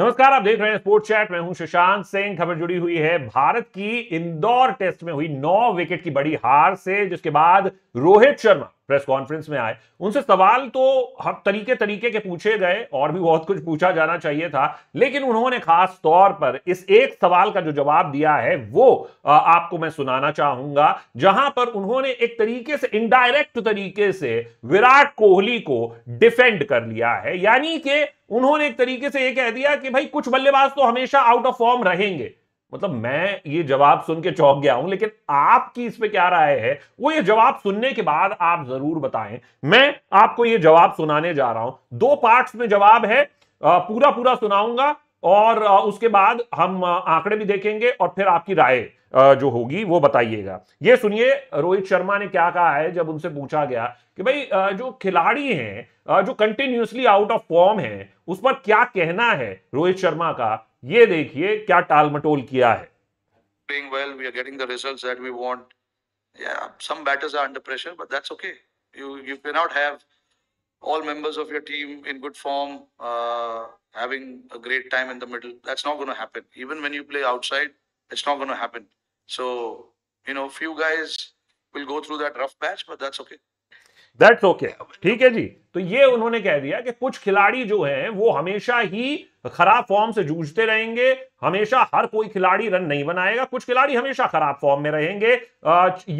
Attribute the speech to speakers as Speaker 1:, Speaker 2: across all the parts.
Speaker 1: नमस्कार आप देख रहे हैं स्पोर्ट्स चैट मैं हूं सुशांत सिंह खबर जुड़ी हुई है भारत की इंदौर टेस्ट में हुई नौ विकेट की बड़ी हार से जिसके बाद रोहित शर्मा प्रेस कॉन्फ्रेंस में आए उनसे सवाल तो हर तरीके तरीके के पूछे गए और भी बहुत कुछ पूछा जाना चाहिए था लेकिन उन्होंने खास तौर पर इस एक सवाल का जो जवाब दिया है वो आपको मैं सुनाना चाहूंगा जहां पर उन्होंने एक तरीके से इनडायरेक्ट तरीके से विराट कोहली को डिफेंड कर लिया है यानी कि उन्होंने एक तरीके से यह कह दिया कि भाई कुछ बल्लेबाज तो हमेशा आउट ऑफ फॉर्म रहेंगे मतलब मैं ये जवाब सुन के चौंक गया हूं लेकिन आपकी इस पे क्या राय है वो ये जवाब सुनने के बाद आप जरूर बताएं मैं आपको ये जवाब सुनाने जा रहा हूं दो पार्ट्स में जवाब है पूरा पूरा सुनाऊंगा और उसके बाद हम आंकड़े भी देखेंगे और फिर आपकी राय जो होगी वो बताइएगा ये सुनिए रोहित शर्मा ने क्या कहा है जब उनसे पूछा गया कि भाई जो खिलाड़ी हैं जो कंटिन्यूसली आउट ऑफ फॉर्म है उस पर क्या कहना है रोहित शर्मा का ये देखिए क्या टालमटोल किया है
Speaker 2: having a great time in the middle that's not going to happen even when you play outside it's not going to happen so you know few guys will go through that rough patch but that's okay
Speaker 1: that's okay ठीक है जी तो ये उन्होंने कह दिया कि कुछ खिलाड़ी जो हैं वो हमेशा ही खराब फॉर्म से जूझते रहेंगे हमेशा हर कोई खिलाड़ी रन नहीं बनाएगा कुछ खिलाड़ी हमेशा खराब फॉर्म में रहेंगे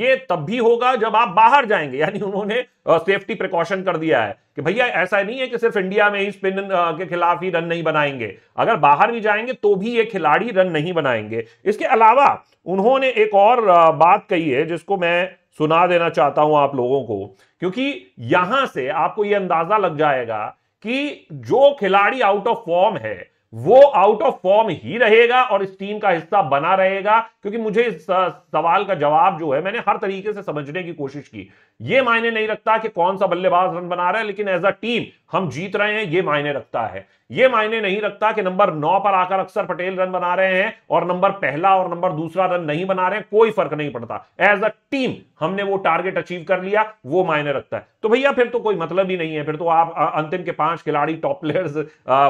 Speaker 1: ये तब भी होगा जब आप बाहर जाएंगे यानी उन्होंने सेफ्टी प्रिकॉशन कर दिया है कि भैया ऐसा नहीं है कि सिर्फ इंडिया में ही स्पिन के खिलाफ ही रन नहीं बनाएंगे अगर बाहर भी जाएंगे तो भी ये खिलाड़ी रन नहीं बनाएंगे इसके अलावा उन्होंने एक और बात कही है जिसको मैं सुना देना चाहता हूं आप लोगों को क्योंकि यहां से आपको यह अंदाजा लग जाएगा कि जो खिलाड़ी आउट ऑफ फॉर्म है वो आउट ऑफ फॉर्म ही रहेगा और इस टीम का हिस्सा बना रहेगा क्योंकि मुझे इस सवाल का जवाब जो है मैंने हर तरीके से समझने की कोशिश की यह मायने नहीं रखता कि कौन सा बल्लेबाज रन बना रहा है लेकिन एज अ टीम हम जीत रहे हैं ये मायने रखता है ये मायने नहीं रखता कि नंबर नौ पर आकर अक्सर पटेल रन बना रहे हैं और नंबर पहला और नंबर दूसरा रन नहीं बना रहे हैं कोई फर्क नहीं पड़ता एज अ टीम हमने वो टारगेट अचीव कर लिया वो मायने रखता है तो भैया फिर तो कोई मतलब ही नहीं है फिर तो आप अंतिम के पांच खिलाड़ी टॉप प्लेयर्स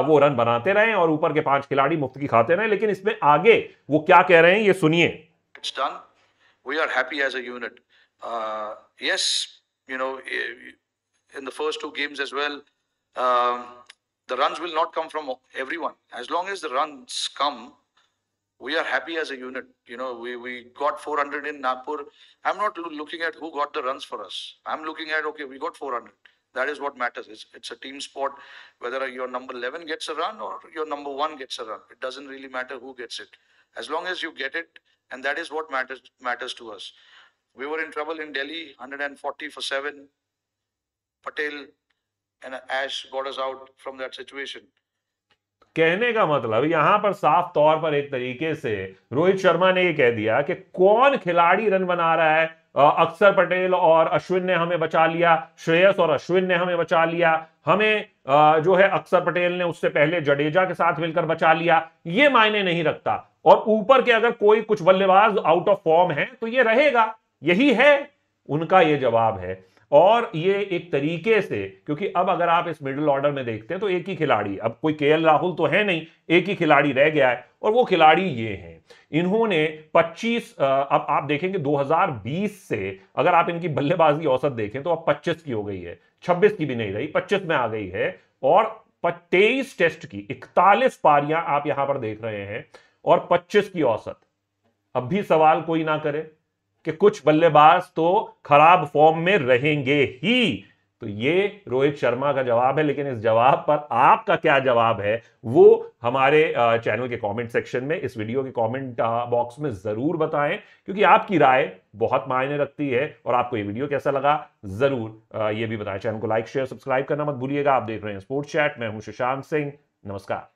Speaker 1: वो रन बनाते रहे और ऊपर के पांच खिलाड़ी मुफ्त की खाते रहे लेकिन इसमें आगे वो क्या कह रहे हैं ये सुनिए
Speaker 2: uh, eh, In the first two games as well, Um, the runs will not come from everyone. As long as the runs come, we are happy as a unit. You know, we, we got 400 in Nagpur. I'm not looking at who got the runs for us. I'm looking at, okay, we got 400. That is what matters. It's, it's a team sport, whether your number 11 gets a run or your number one gets a run. It doesn't really matter who gets it. As long as you get it, and that is what matters matters to us. We were in trouble in Delhi, 140 for seven. Patel and Ash got us out from that situation.
Speaker 1: कहने का मतलब यहां पर साफ तौर पर एक तरीके से रोहित शर्मा ने ये कह दिया कि कौन खिलाड़ी रन बना रहा है अक्षर पटेल और अश्विन ने हमें बचा लिया श्रेयस और अश्विन ने हमें बचा लिया हमें जो है अक्षर पटेल ने उससे पहले जडेजा के साथ मिलकर बचा लिया ये मायने नहीं रखता और ऊपर के अगर कोई कुछ बल्लेबाज आउट ऑफ फॉर्म है तो ये रहेगा यही है उनका ये जवाब है और ये एक तरीके से क्योंकि अब अगर आप इस मिडिल ऑर्डर में देखते हैं तो एक ही खिलाड़ी अब कोई के राहुल तो है नहीं एक ही खिलाड़ी रह गया है और वो खिलाड़ी ये हैं इन्होंने 25 अब आप देखेंगे 2020 से अगर आप इनकी बल्लेबाजी औसत देखें तो अब 25 की हो गई है 26 की भी नहीं रही 25 में आ गई है और तेईस टेस्ट की इकतालीस पारियां आप यहां पर देख रहे हैं और 25 की औसत अब भी सवाल कोई ना करे कि कुछ बल्लेबाज तो खराब फॉर्म में रहेंगे ही तो ये रोहित शर्मा का जवाब है लेकिन इस जवाब पर आपका क्या जवाब है वो हमारे चैनल के कमेंट सेक्शन में इस वीडियो के कमेंट बॉक्स में ज़रूर बताएं क्योंकि आपकी राय बहुत मायने रखती है और आपको ये वीडियो कैसा लगा ज़रूर ये भी बताएं चैनल को लाइक शेयर सब्सक्राइब करना मत भूलिएगा आप देख रहे हैं स्पोर्ट्स चैट मैं हूं सुशांत सिंह नमस्कार